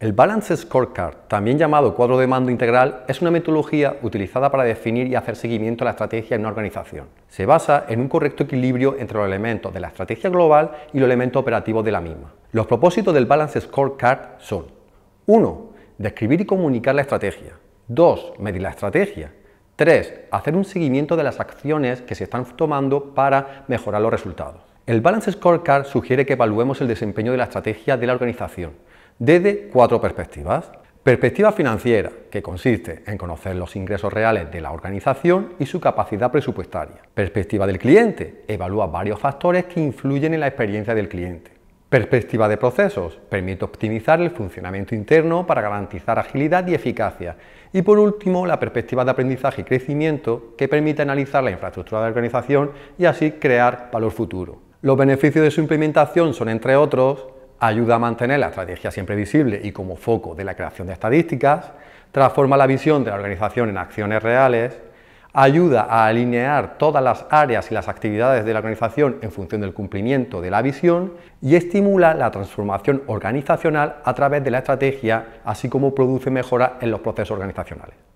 El Balance Scorecard, también llamado cuadro de mando integral, es una metodología utilizada para definir y hacer seguimiento a la estrategia en una organización. Se basa en un correcto equilibrio entre los elementos de la estrategia global y los elementos operativos de la misma. Los propósitos del Balance Scorecard son 1. Describir y comunicar la estrategia. 2. Medir la estrategia. 3. Hacer un seguimiento de las acciones que se están tomando para mejorar los resultados. El Balance Scorecard sugiere que evaluemos el desempeño de la estrategia de la organización desde cuatro perspectivas. Perspectiva financiera, que consiste en conocer los ingresos reales de la organización y su capacidad presupuestaria. Perspectiva del cliente, evalúa varios factores que influyen en la experiencia del cliente. Perspectiva de procesos, permite optimizar el funcionamiento interno para garantizar agilidad y eficacia. Y por último, la perspectiva de aprendizaje y crecimiento, que permite analizar la infraestructura de la organización y así crear valor futuro. Los beneficios de su implementación son, entre otros, ayuda a mantener la estrategia siempre visible y como foco de la creación de estadísticas, transforma la visión de la organización en acciones reales, ayuda a alinear todas las áreas y las actividades de la organización en función del cumplimiento de la visión y estimula la transformación organizacional a través de la estrategia, así como produce mejoras en los procesos organizacionales.